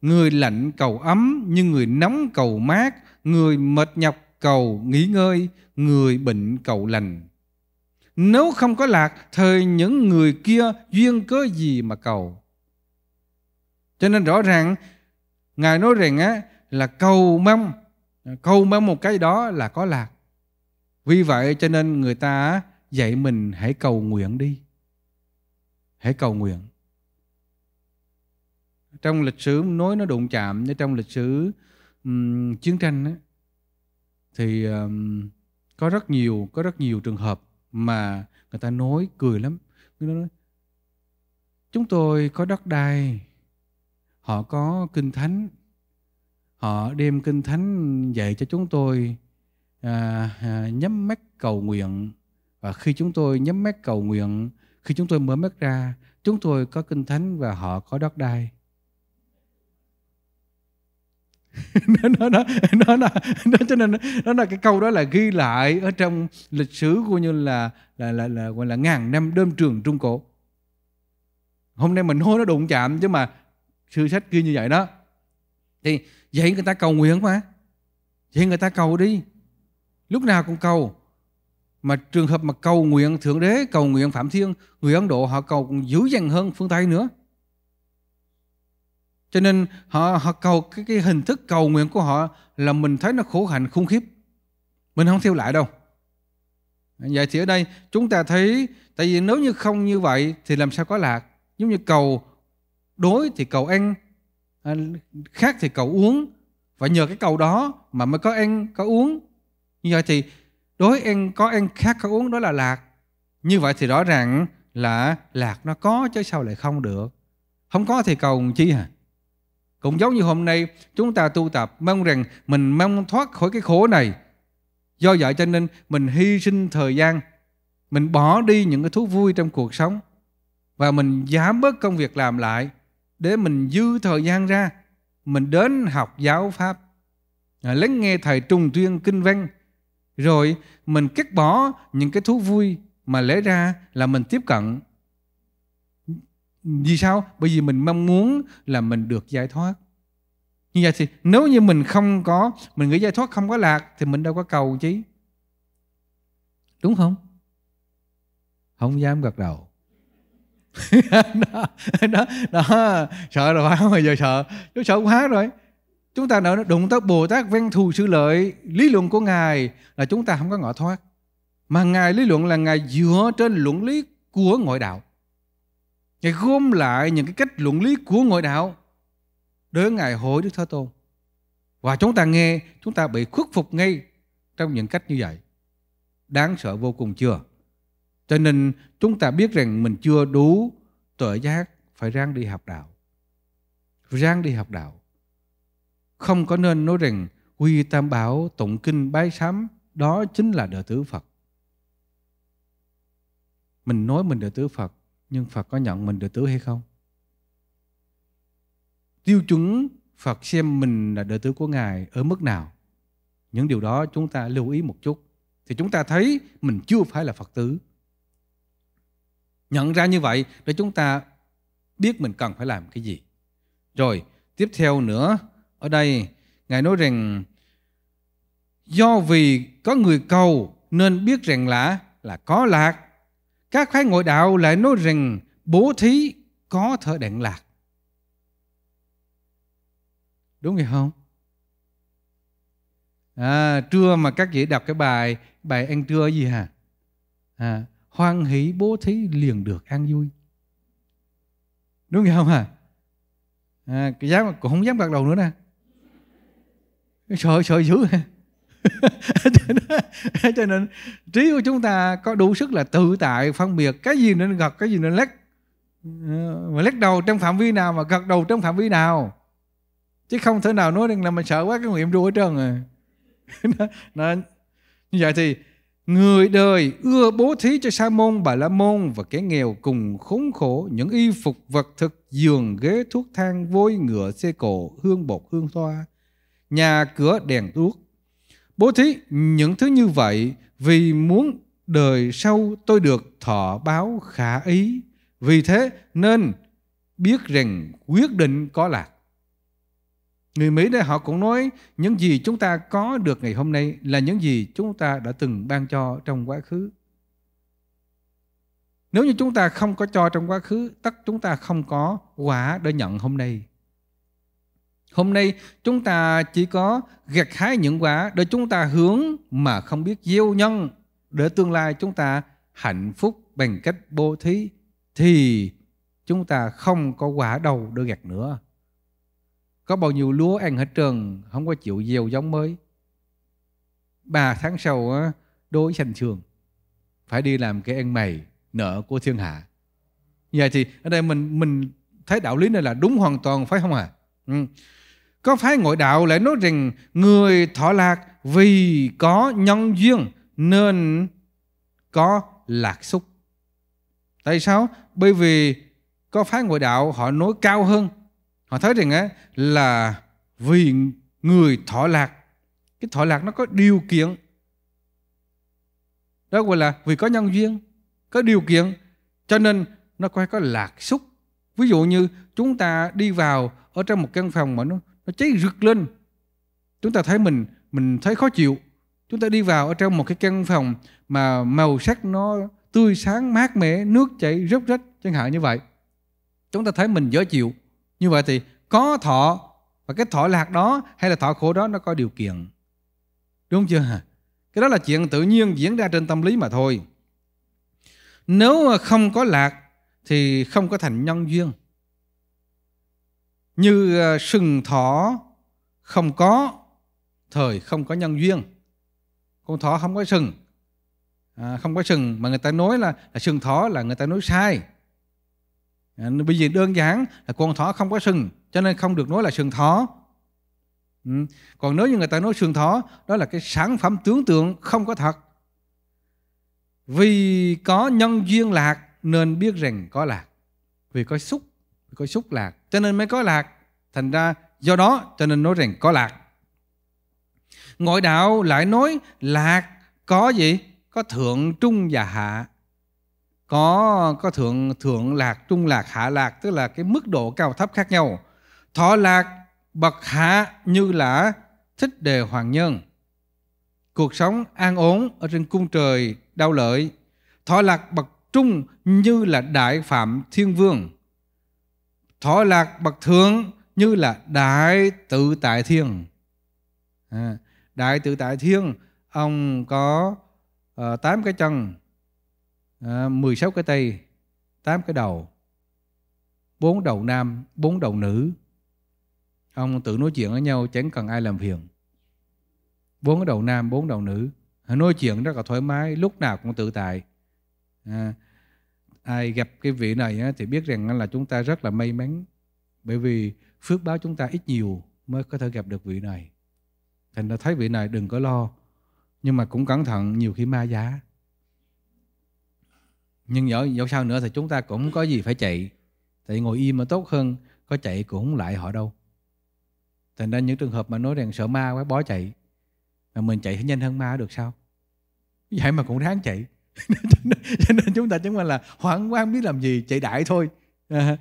người lạnh cầu ấm như người nóng cầu mát người mệt nhọc cầu nghỉ ngơi người bệnh cầu lành nếu không có lạc thời những người kia duyên cớ gì mà cầu cho nên rõ ràng ngài nói rằng á là cầu mong câu mang một cái đó là có lạc vì vậy cho nên người ta dạy mình hãy cầu nguyện đi hãy cầu nguyện trong lịch sử nói nó đụng chạm trong lịch sử um, chiến tranh á, thì um, có rất nhiều có rất nhiều trường hợp mà người ta nói cười lắm người ta nói chúng tôi có đất đai họ có kinh thánh họ đem kinh thánh dạy cho chúng tôi à, à, nhắm mắt cầu nguyện và khi chúng tôi nhắm mắt cầu nguyện khi chúng tôi mở mắt ra chúng tôi có kinh thánh và họ có đất đai nó nó nó nó là nó cho nên nó là cái câu đó là ghi lại ở trong lịch sử của như là là là là gọi là ngàn năm đơm trường trung cổ hôm nay mình hô nó đụng chạm chứ mà sư sách ghi như vậy đó thì Vậy người ta cầu nguyện mà. Vậy người ta cầu đi. Lúc nào cũng cầu. Mà trường hợp mà cầu nguyện Thượng Đế, cầu nguyện Phạm Thiên, người Ấn Độ họ cầu còn dữ dằn hơn phương Tây nữa. Cho nên họ họ cầu cái, cái hình thức cầu nguyện của họ là mình thấy nó khổ hạnh khủng khiếp. Mình không theo lại đâu. Vậy thì ở đây chúng ta thấy tại vì nếu như không như vậy thì làm sao có lạc. Giống như cầu đối thì cầu ăn, Ờ, khác thì cầu uống và nhờ cái cầu đó mà mới có ăn có uống như vậy thì đối ăn có ăn khác có uống đó là lạc như vậy thì rõ ràng là lạc nó có chứ sao lại không được không có thì cầu chi hả à? cũng giống như hôm nay chúng ta tu tập mong rằng mình mong thoát khỏi cái khổ này do vậy cho nên mình hy sinh thời gian mình bỏ đi những cái thú vui trong cuộc sống và mình giảm bớt công việc làm lại để mình dư thời gian ra mình đến học giáo pháp à, lắng nghe thầy trùng tuyên kinh văn rồi mình cắt bỏ những cái thú vui mà lẽ ra là mình tiếp cận vì sao bởi vì mình mong muốn là mình được giải thoát như vậy thì nếu như mình không có mình nghĩ giải thoát không có lạc thì mình đâu có cầu chứ đúng không không dám gật đầu đó, đó, đó sợ rồi phải không giờ sợ chú sợ quá rồi chúng ta nợ đụng tới bồ tát ven thù sư lợi lý luận của ngài là chúng ta không có ngõ thoát mà ngài lý luận là ngài dựa trên luận lý của ngoại đạo ngài gom lại những cái cách luận lý của ngoại đạo đến ngài hội đức thế tôn và chúng ta nghe chúng ta bị khuất phục ngay trong những cách như vậy đáng sợ vô cùng chưa cho nên chúng ta biết rằng mình chưa đủ tội giác phải ráng đi học đạo. Ráng đi học đạo. Không có nên nói rằng quy tam bảo, tụng kinh, bái sám đó chính là đệ tử Phật. Mình nói mình đệ tử Phật nhưng Phật có nhận mình đệ tử hay không? Tiêu chuẩn Phật xem mình là đệ tử của Ngài ở mức nào? Những điều đó chúng ta lưu ý một chút. Thì chúng ta thấy mình chưa phải là Phật tử. Nhận ra như vậy để chúng ta biết mình cần phải làm cái gì. Rồi, tiếp theo nữa, ở đây Ngài nói rằng do vì có người cầu nên biết rằng là là có lạc. Các phái ngội đạo lại nói rằng bố thí có thể đạn lạc. Đúng vậy không? À, trưa mà các vị đọc cái bài bài ăn trưa gì hả? À, hoan hỷ bố thí liền được an vui đúng không hả à, cái dám cũng không dám gật đầu nữa nè sợ sợ dữ cho, nên, cho nên trí của chúng ta có đủ sức là tự tại phân biệt cái gì nên gật cái gì nên lắc à, mà lắc đầu trong phạm vi nào mà gật đầu trong phạm vi nào chứ không thể nào nói rằng là mình sợ quá cái nguyện rủa hết trơn rồi à. như vậy thì Người đời ưa bố thí cho sa môn, bà la môn và kẻ nghèo cùng khốn khổ những y phục vật thực, giường ghế thuốc thang, vôi ngựa xe cổ, hương bột hương thoa, nhà cửa đèn đuốc. Bố thí những thứ như vậy vì muốn đời sau tôi được thọ báo khả ý. Vì thế nên biết rằng quyết định có lạc. Người Mỹ đây họ cũng nói những gì chúng ta có được ngày hôm nay là những gì chúng ta đã từng ban cho trong quá khứ. Nếu như chúng ta không có cho trong quá khứ, tất chúng ta không có quả để nhận hôm nay. Hôm nay chúng ta chỉ có gặt hái những quả để chúng ta hướng mà không biết gieo nhân để tương lai chúng ta hạnh phúc bằng cách bố thí thì chúng ta không có quả đầu để gặt nữa. Có bao nhiêu lúa ăn hết trơn, không có chịu gieo giống mới. Ba tháng sau á, đối sanh trường, phải đi làm cái ăn mày, nợ của thiên hạ. Vậy dạ thì ở đây mình mình thấy đạo lý này là đúng hoàn toàn phải không à? Ừ. Có phái ngoại đạo lại nói rằng người thọ lạc vì có nhân duyên nên có lạc xúc. Tại sao? Bởi vì có phái ngoại đạo họ nói cao hơn họ thấy rằng ấy, là vì người thọ lạc cái thọ lạc nó có điều kiện đó gọi là vì có nhân duyên có điều kiện cho nên nó có có lạc xúc ví dụ như chúng ta đi vào ở trong một căn phòng mà nó nó cháy rực lên chúng ta thấy mình mình thấy khó chịu chúng ta đi vào ở trong một cái căn phòng mà màu sắc nó tươi sáng mát mẻ nước chảy róc rách chẳng hạn như vậy chúng ta thấy mình dễ chịu như vậy thì có thọ và cái thọ lạc đó hay là thọ khổ đó nó có điều kiện. Đúng chưa? Cái đó là chuyện tự nhiên diễn ra trên tâm lý mà thôi. Nếu không có lạc thì không có thành nhân duyên. Như ờ, sừng thọ không có, thời không có nhân duyên. Con thọ không có sừng, à, không có sừng mà người ta nói là, là sừng thọ là người ta nói sai À, bởi vì đơn giản là con thỏ không có sừng cho nên không được nói là sừng thỏ. Ừ. Còn nếu như người ta nói sừng thỏ đó là cái sản phẩm tưởng tượng không có thật. Vì có nhân duyên lạc nên biết rằng có lạc. Vì có xúc, vì có xúc lạc cho nên mới có lạc. Thành ra do đó cho nên nói rằng có lạc. Ngoại đạo lại nói lạc có gì? Có thượng, trung và hạ có có thượng thượng lạc trung lạc hạ lạc tức là cái mức độ cao thấp khác nhau thọ lạc bậc hạ như là thích đề hoàng nhân cuộc sống an ổn ở trên cung trời đau lợi thọ lạc bậc trung như là đại phạm thiên vương thọ lạc bậc thượng như là đại tự tại thiên à, đại tự tại thiên ông có uh, tám cái chân à, 16 cái tay, 8 cái đầu, 4 đầu nam, 4 đầu nữ. Ông tự nói chuyện với nhau chẳng cần ai làm phiền. Bốn đầu nam, bốn đầu nữ. Nói chuyện rất là thoải mái, lúc nào cũng tự tại. À, ai gặp cái vị này thì biết rằng là chúng ta rất là may mắn bởi vì phước báo chúng ta ít nhiều mới có thể gặp được vị này thành ra thấy vị này đừng có lo nhưng mà cũng cẩn thận nhiều khi ma giá nhưng dẫu, dẫu sao nữa thì chúng ta cũng có gì phải chạy tại ngồi im mà tốt hơn có chạy cũng lại họ đâu thành ra những trường hợp mà nói rằng sợ ma quá bó chạy mà mình chạy nhanh hơn ma được sao vậy mà cũng ráng chạy cho nên chúng ta chứng minh là hoảng quá biết làm gì chạy đại thôi à,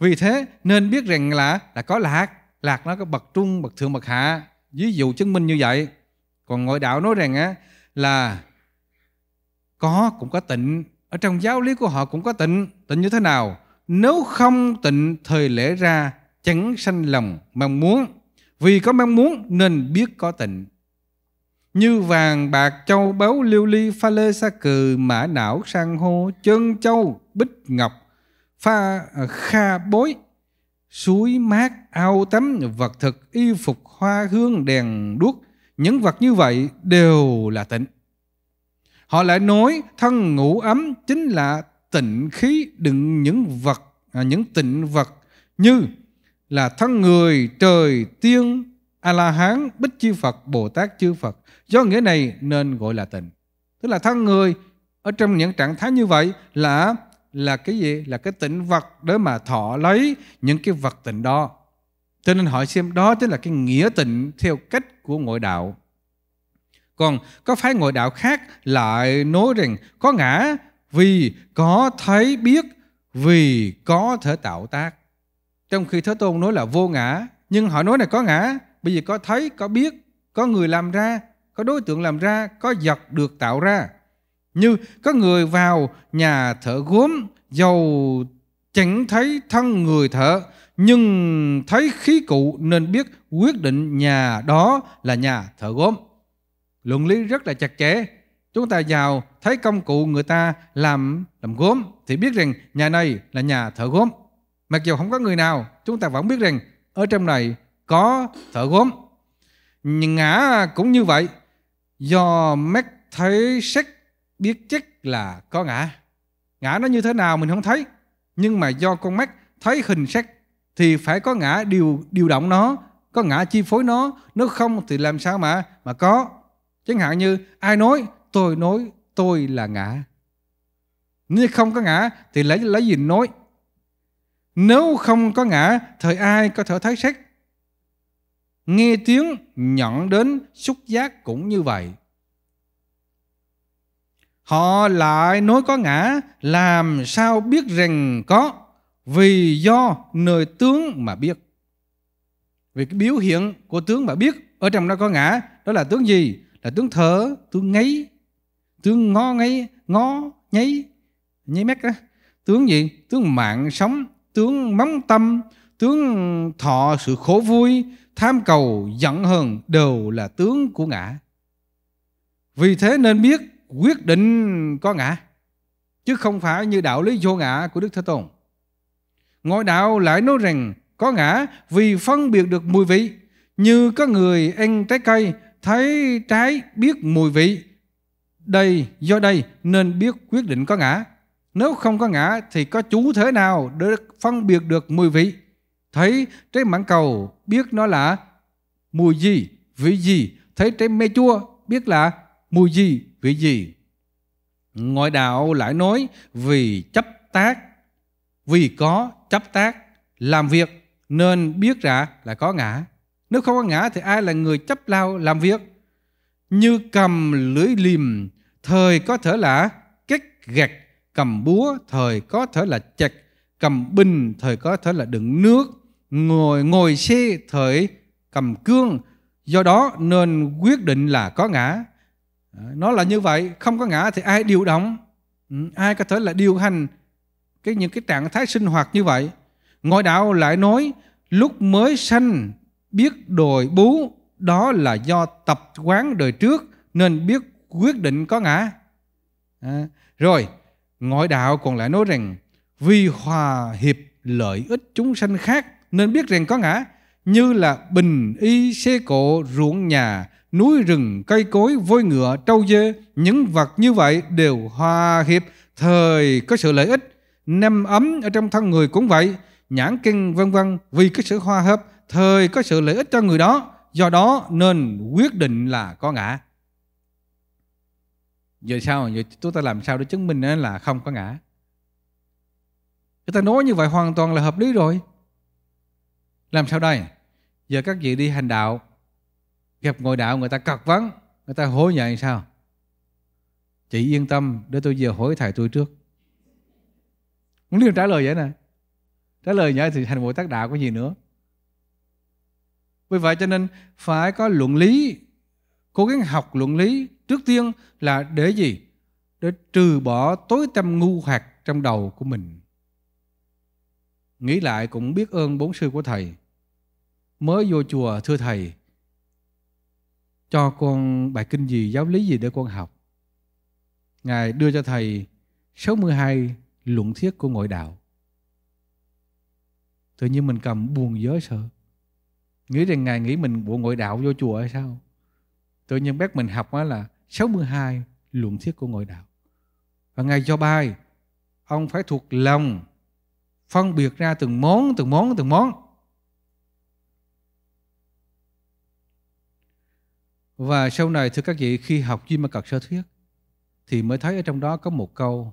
vì thế nên biết rằng là là có lạc lạc nó có bậc trung bậc thượng bậc hạ ví dụ chứng minh như vậy còn ngoại đạo nói rằng á là có cũng có tịnh ở trong giáo lý của họ cũng có tịnh tịnh như thế nào nếu không tịnh thời lễ ra chẳng sanh lòng mong muốn vì có mong muốn nên biết có tịnh như vàng bạc châu báu liêu ly pha lê sa cừ mã não sang hô chân châu bích ngọc pha à, kha bối suối mát ao tắm vật thực y phục hoa hương đèn đuốc những vật như vậy đều là tịnh Họ lại nói thân ngủ ấm chính là tịnh khí đựng những vật, à, những tịnh vật như là thân người, trời, tiên, A-la-hán, bích chi Phật, Bồ Tát chư Phật. Do nghĩa này nên gọi là tịnh. Tức là thân người ở trong những trạng thái như vậy là là cái gì? Là cái tịnh vật để mà thọ lấy những cái vật tịnh đó. Cho nên hỏi xem đó chính là cái nghĩa tịnh theo cách của ngội đạo. Còn có phái ngồi đạo khác lại nói rằng có ngã vì có thấy biết vì có thể tạo tác. Trong khi Thế Tôn nói là vô ngã, nhưng họ nói là có ngã bởi vì có thấy, có biết, có người làm ra, có đối tượng làm ra, có vật được tạo ra. Như có người vào nhà thợ gốm dầu chẳng thấy thân người thợ nhưng thấy khí cụ nên biết quyết định nhà đó là nhà thợ gốm luận lý rất là chặt chẽ chúng ta vào thấy công cụ người ta làm làm gốm thì biết rằng nhà này là nhà thợ gốm mặc dù không có người nào chúng ta vẫn biết rằng ở trong này có thợ gốm ngã cũng như vậy do mắt thấy sắc biết chắc là có ngã ngã nó như thế nào mình không thấy nhưng mà do con mắt thấy hình sắc thì phải có ngã điều điều động nó có ngã chi phối nó nếu không thì làm sao mà mà có Chẳng hạn như ai nói tôi nói tôi là ngã. Nếu không có ngã thì lấy lấy gì nói? Nếu không có ngã thời ai có thể thấy xét? Nghe tiếng nhận đến xúc giác cũng như vậy. Họ lại nói có ngã làm sao biết rằng có vì do nơi tướng mà biết. Vì cái biểu hiện của tướng mà biết ở trong đó có ngã đó là tướng gì? là tướng thở tướng ngáy tướng ngó ngáy ngó nháy nháy mép đó tướng gì tướng mạng sống tướng móng tâm tướng thọ sự khổ vui tham cầu giận hờn đều là tướng của ngã vì thế nên biết quyết định có ngã chứ không phải như đạo lý vô ngã của đức thế tôn ngôi đạo lại nói rằng có ngã vì phân biệt được mùi vị như có người ăn trái cây thấy trái biết mùi vị. Đây do đây nên biết quyết định có ngã. Nếu không có ngã thì có chú thế nào để phân biệt được mùi vị? Thấy trái mãng cầu biết nó là mùi gì, vị gì. Thấy trái me chua biết là mùi gì, vị gì. Ngoại đạo lại nói vì chấp tác, vì có chấp tác, làm việc nên biết ra là có ngã. Nếu không có ngã thì ai là người chấp lao làm việc? Như cầm lưỡi liềm, thời có thể là kết gạch, cầm búa, thời có thể là chặt, cầm bình, thời có thể là đựng nước, ngồi ngồi xe, thời cầm cương. Do đó nên quyết định là có ngã. Nó là như vậy, không có ngã thì ai điều động, ừ, ai có thể là điều hành cái những cái trạng thái sinh hoạt như vậy. Ngôi đạo lại nói lúc mới sanh biết đồi bú đó là do tập quán đời trước nên biết quyết định có ngã à, rồi ngoại đạo còn lại nói rằng vì hòa hiệp lợi ích chúng sanh khác nên biết rằng có ngã như là bình y xe cộ ruộng nhà núi rừng cây cối voi ngựa trâu dê những vật như vậy đều hòa hiệp thời có sự lợi ích năm ấm ở trong thân người cũng vậy nhãn kinh vân vân vì cái sự hòa hợp thời có sự lợi ích cho người đó do đó nên quyết định là có ngã giờ sao giờ chúng ta làm sao để chứng minh là không có ngã chúng ta nói như vậy hoàn toàn là hợp lý rồi làm sao đây giờ các vị đi hành đạo gặp ngồi đạo người ta cật vấn người ta hối nhận sao chị yên tâm để tôi về hỏi thầy tôi trước muốn điều trả lời vậy nè trả lời vậy thì thành bồ tát đạo có gì nữa vì vậy cho nên phải có luận lý, cố gắng học luận lý trước tiên là để gì? Để trừ bỏ tối tâm ngu hoạt trong đầu của mình. Nghĩ lại cũng biết ơn bốn sư của thầy. Mới vô chùa thưa thầy, cho con bài kinh gì, giáo lý gì để con học. Ngài đưa cho thầy 62 luận thiết của ngội đạo. Tự nhiên mình cầm buồn giới sợ nghĩ rằng ngài nghĩ mình bộ ngoại đạo vô chùa hay sao tự nhiên bác mình học á là 62 luận thuyết của ngoại đạo và ngài cho bài ông phải thuộc lòng phân biệt ra từng món từng món từng món và sau này thưa các vị khi học duy ma cật sơ thuyết thì mới thấy ở trong đó có một câu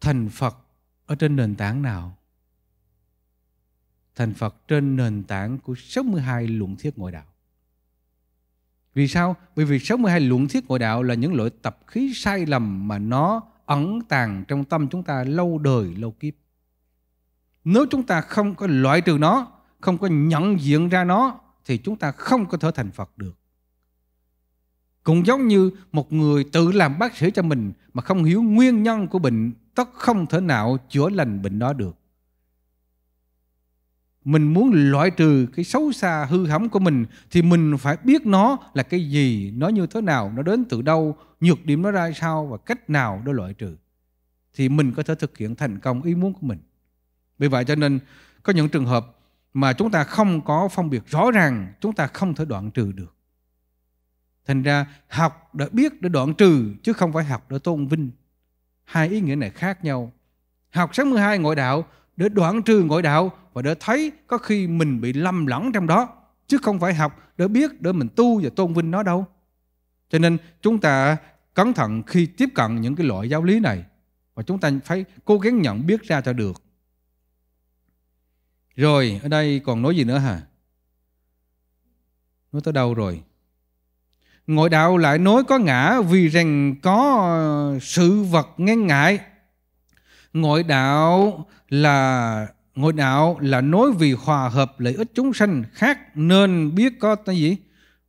thành phật ở trên nền tảng nào thành Phật trên nền tảng của 62 luận thuyết ngoại đạo. Vì sao? Bởi vì 62 luận thuyết ngoại đạo là những loại tập khí sai lầm mà nó ẩn tàng trong tâm chúng ta lâu đời, lâu kiếp. Nếu chúng ta không có loại trừ nó, không có nhận diện ra nó, thì chúng ta không có thể thành Phật được. Cũng giống như một người tự làm bác sĩ cho mình mà không hiểu nguyên nhân của bệnh, tất không thể nào chữa lành bệnh đó được mình muốn loại trừ cái xấu xa hư hỏng của mình thì mình phải biết nó là cái gì nó như thế nào nó đến từ đâu nhược điểm nó ra sao và cách nào để loại trừ thì mình có thể thực hiện thành công ý muốn của mình vì vậy cho nên có những trường hợp mà chúng ta không có phân biệt rõ ràng chúng ta không thể đoạn trừ được thành ra học để biết để đoạn trừ chứ không phải học để tôn vinh hai ý nghĩa này khác nhau học sáng 12 ngoại đạo để đoạn trừ ngoại đạo và để thấy có khi mình bị lầm lẫn trong đó chứ không phải học để biết để mình tu và tôn vinh nó đâu. Cho nên chúng ta cẩn thận khi tiếp cận những cái loại giáo lý này và chúng ta phải cố gắng nhận biết ra cho được. Rồi, ở đây còn nói gì nữa hả? Nói tới đâu rồi? Ngội đạo lại nói có ngã vì rằng có ờ, sự vật ngăn ngại. Ngội đạo là ngôi đạo là nối vì hòa hợp lợi ích chúng sanh khác nên biết có cái gì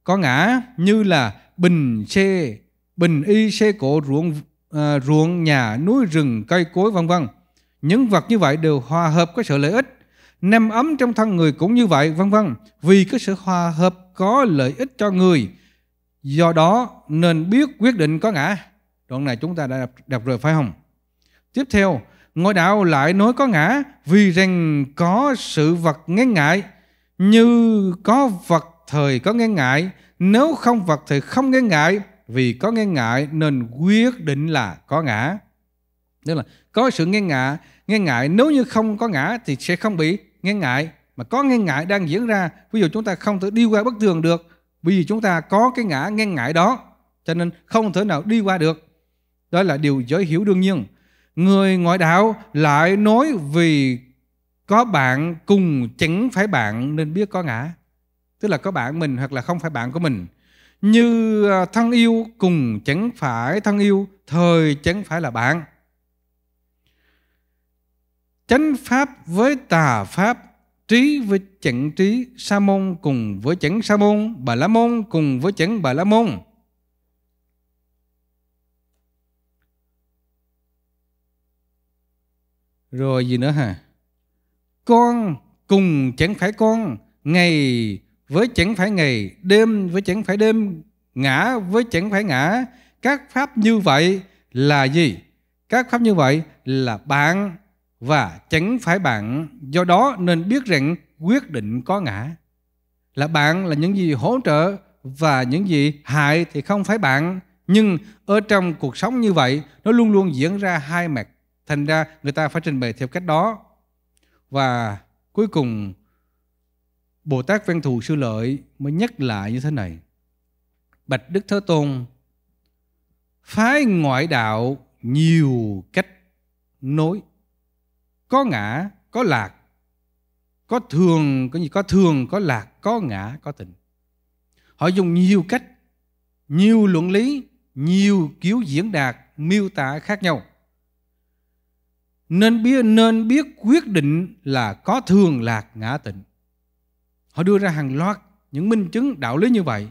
có ngã như là bình xe bình y xe cổ ruộng uh, ruộng nhà núi rừng cây cối vân vân những vật như vậy đều hòa hợp có sự lợi ích nằm ấm trong thân người cũng như vậy vân vân vì có sự hòa hợp có lợi ích cho người do đó nên biết quyết định có ngã đoạn này chúng ta đã đọc, đọc rồi phải không tiếp theo ngôi đạo lại nói có ngã vì rằng có sự vật ngăn ngại như có vật thời có ngăn ngại nếu không vật thì không ngăn ngại vì có ngăn ngại nên quyết định là có ngã tức là có sự ngăn ngại ngăn ngại nếu như không có ngã thì sẽ không bị ngăn ngại mà có ngăn ngại đang diễn ra ví dụ chúng ta không thể đi qua bất tường được vì chúng ta có cái ngã ngăn ngại đó cho nên không thể nào đi qua được đó là điều giới hiểu đương nhiên Người ngoại đạo lại nói vì có bạn cùng chẳng phải bạn nên biết có ngã. Tức là có bạn mình hoặc là không phải bạn của mình. Như à, thân yêu cùng chẳng phải thân yêu, thời chẳng phải là bạn. Chánh pháp với tà pháp, trí với chẳng trí, sa môn cùng với chẳng sa môn, bà la môn cùng với chẳng bà la môn Rồi gì nữa hả? Con cùng chẳng phải con, ngày với chẳng phải ngày, đêm với chẳng phải đêm, ngã với chẳng phải ngã. Các pháp như vậy là gì? Các pháp như vậy là bạn và chẳng phải bạn. Do đó nên biết rằng quyết định có ngã. Là bạn là những gì hỗ trợ và những gì hại thì không phải bạn. Nhưng ở trong cuộc sống như vậy, nó luôn luôn diễn ra hai mặt Thành ra người ta phải trình bày theo cách đó. Và cuối cùng Bồ Tát Văn Thù Sư Lợi mới nhắc lại như thế này. Bạch Đức Thế Tôn phái ngoại đạo nhiều cách nối có ngã có lạc có thường có gì có thường có lạc có ngã có tình họ dùng nhiều cách nhiều luận lý nhiều kiểu diễn đạt miêu tả khác nhau nên biết nên biết quyết định là có thường lạc ngã tịnh họ đưa ra hàng loạt những minh chứng đạo lý như vậy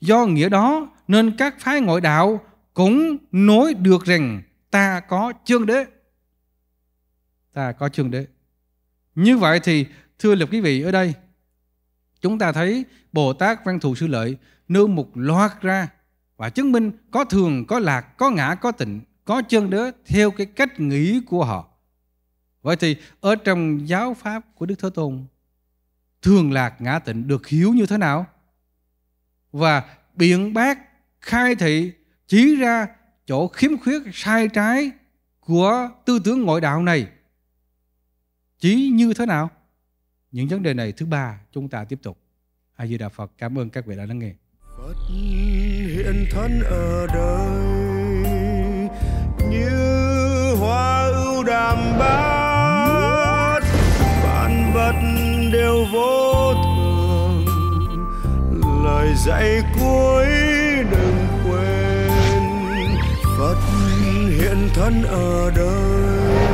do nghĩa đó nên các phái ngoại đạo cũng nói được rằng ta có chương đế ta có chương đế như vậy thì thưa lập quý vị ở đây chúng ta thấy bồ tát văn thù sư lợi nêu một loạt ra và chứng minh có thường có lạc có ngã có tịnh có chân đế theo cái cách nghĩ của họ Vậy thì ở trong giáo pháp của Đức Thế Tôn thường lạc ngã tịnh được hiểu như thế nào? Và biện bác khai thị chỉ ra chỗ khiếm khuyết sai trái của tư tưởng ngoại đạo này chỉ như thế nào? Những vấn đề này thứ ba chúng ta tiếp tục. A Di Đà Phật cảm ơn các vị đã lắng nghe. Phật hiện thân ở đời như hoa ưu đàm bao vật đều vô thường lời dạy cuối đừng quên phật hiện thân ở đời